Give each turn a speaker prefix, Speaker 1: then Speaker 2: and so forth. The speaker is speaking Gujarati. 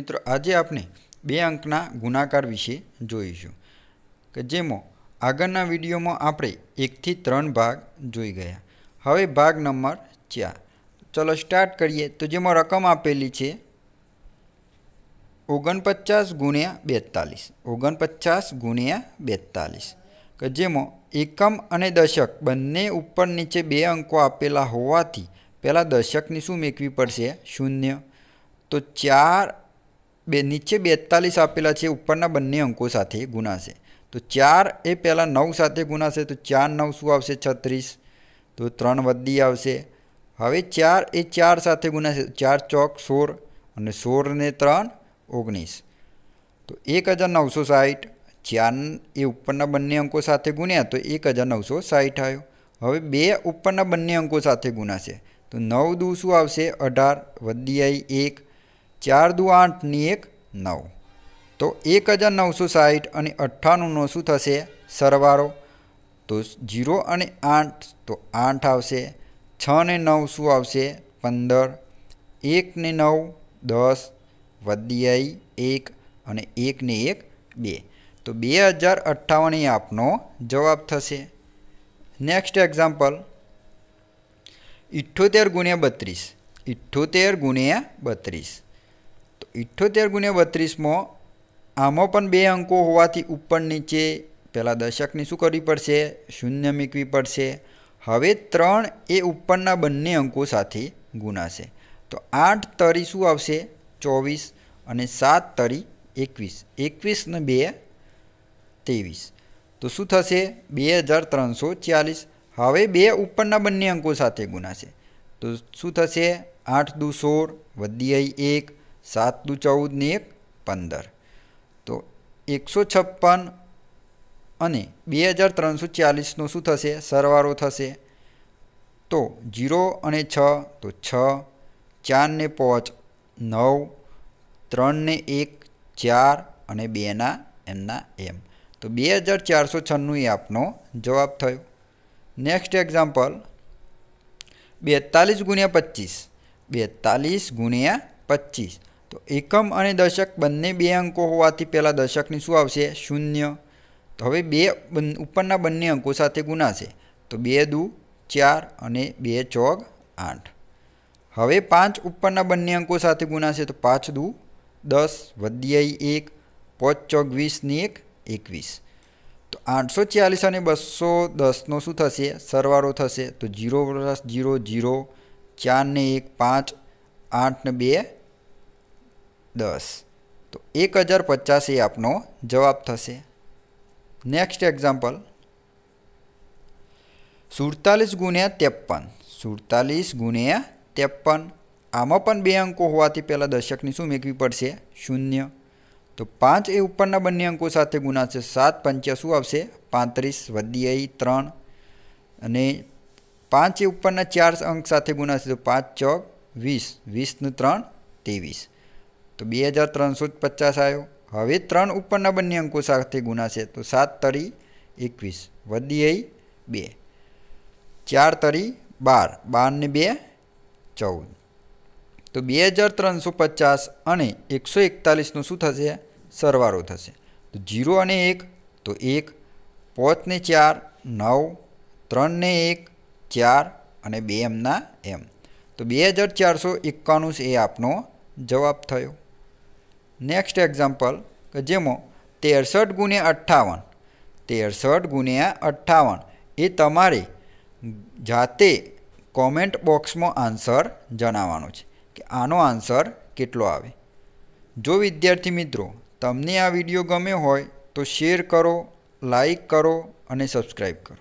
Speaker 1: મિત્રો આજે આપણે બે અંકના ગુણાકાર વિશે જોઈશું કે જેમાં આગળના વિડીયોમાં આપણે એકથી ત્રણ ભાગ જોઈ ગયા હવે ભાગ નંબર ચાર ચલો સ્ટાર્ટ કરીએ તો જેમાં રકમ આપેલી છે ઓગણપચાસ ગુણ્યા બેતાલીસ ઓગણપચાસ ગુણ્યા બેતાલીસ કે જેમાં એકમ અને દશક બંને ઉપર નીચે બે અંકો આપેલા હોવાથી પહેલાં દશકની શું મેકવી પડશે શૂન્ય તો ચાર બે નીચે બેતાલીસ આપેલા છે ઉપરના બંને અંકો સાથે ગુણાશે તો ચાર એ પહેલાં નવ સાથે ગુણાશે તો ચાર નવ શું આવશે છત્રીસ તો ત્રણ વદ્દી આવશે હવે ચાર એ ચાર સાથે ગુણાશે ચાર ચોક સોળ અને સોળને ત્રણ ઓગણીસ તો એક હજાર નવસો સાહીઠ ચાર એ ઉપરના બંને અંકો સાથે ગુણ્યા તો એક હજાર નવસો સાહીઠ આવ્યો હવે બે ઉપરના બંને અંકો સાથે ગુણાશે તો નવ દુ શું આવશે અઢાર વદ્દી આવી એક ચાર દુ આઠની એક નવ તો એક હજાર નવસો સાહીઠ અને અઠ્ઠાણુંનો શું થશે સરવાળો તો જીરો અને આઠ તો આઠ આવશે છ ને નવ શું આવશે પંદર એક ને નવ દસ વદ્યાઈ એક અને એક ને એક બે તો બે હજાર અઠ્ઠાવન એ આપનો જવાબ થશે નેક્સ્ટ એક્ઝામ્પલ ઇઠ્ઠોતેર ગુણ્યા બત્રીસ ઇઠ્ઠોતેર ગુણ્યા બત્રીસ ઇઠ્ઠોતેર ગુણ્યા બત્રીસમાં આમાં પણ બે અંકો હોવાથી ઉપર નીચે પહેલાં દશકની શું કરવી પડશે શૂન્ય મૂકવી પડશે હવે ત્રણ એ ઉપરના બંને અંકો સાથે ગુણાશે તો આઠ તરી શું આવશે ચોવીસ અને સાત તરી એકવીસ એકવીસ ને બે ત્રેવીસ તો શું થશે બે હજાર ત્રણસો ચાલીસ હવે બે ઉપરના બંને અંકો સાથે ગુણાશે તો શું થશે આઠ દુ સોળ વધી એક સાત દુ ચૌદ એક પંદર તો એકસો છપ્પન અને બે હજાર ત્રણસો ચાલીસનો શું થશે સરવાળો થશે તો ઝીરો અને છ તો છ ચારને પાંચ નવ ત્રણને એક ચાર અને બેના એમના એમ તો બે હજાર ચારસો છન્નું એ આપનો જવાબ થયો નેક્સ્ટ એક્ઝામ્પલ બેતાલીસ ગુણ્યા પચીસ બેતાલીસ ગુણ્યા પચીસ તો એકમ અને દશક બંને બે અંકો હોવાથી પહેલાં દશકની શું આવશે શૂન્ય તો હવે બે ઉપરના બંને અંકો સાથે ગુણાશે તો બે દુ ચાર અને બે ચોગ આઠ હવે પાંચ ઉપરના બંને અંકો સાથે ગુણાશે તો પાંચ દુ દસ વદ્યાઈ એક પાંચ ચોક વીસની એક એકવીસ તો આઠસો ચાલીસ અને બસો દસનો શું થશે સરવાળો થશે તો જીરો પ્લસ જીરો જીરો ચારને એક પાંચ આઠને બે દસ તો એક હજાર પચાસ એ આપનો જવાબ થશે નેક્સ્ટ એક્ઝામ્પલ સુડતાલીસ ગુણ્યા ત્રેપન સુડતાલીસ ગુણ્યા ત્રેપન આમાં પણ બે અંકો હોવાથી પહેલાં દશકની શું મેકવી પડશે શૂન્ય તો પાંચ એ ઉપરના બંને અંકો સાથે ગુણાશે સાત પંચ્યા શું આવશે પાંત્રીસ વધી ત્રણ અને પાંચ એ ઉપરના ચાર અંક સાથે ગુણાશે તો પાંચ ચોક વીસ વીસનું ત્રણ ત્રેવીસ તો બે હજાર ત્રણસો જ પચાસ આવ્યો હવે ત્રણ ઉપરના બંને અંકો સાથે ગુણાશે તો સાત તરી એકવીસ વધી આવી બે ચાર તરી બાર બારને બે ચૌદ તો બે હજાર ત્રણસો પચાસ અને એકસો એકતાલીસનો શું થશે સરવારો થશે તો જીરો અને એક તો એક પાંચને ચાર નવ ત્રણને એક ચાર અને બે એમના એમ તો બે હજાર ચારસો એકાણું એ આપનો જવાબ થયો નેક્સ્ટ એક્ઝામ્પલ કે જેમાં તેરસઠ ગુણ્યા અઠ્ઠાવન તેરસઠ ગુણ્યા અઠ્ઠાવન એ તમારે જાતે કોમેન્ટ બોક્સમાં આન્સર જણાવવાનો છે કે આનો આન્સર કેટલો આવે જો વિદ્યાર્થી મિત્રો તમને આ વિડીયો ગમ્યો હોય તો શેર કરો લાઈક કરો અને સબસ્ક્રાઈબ કરો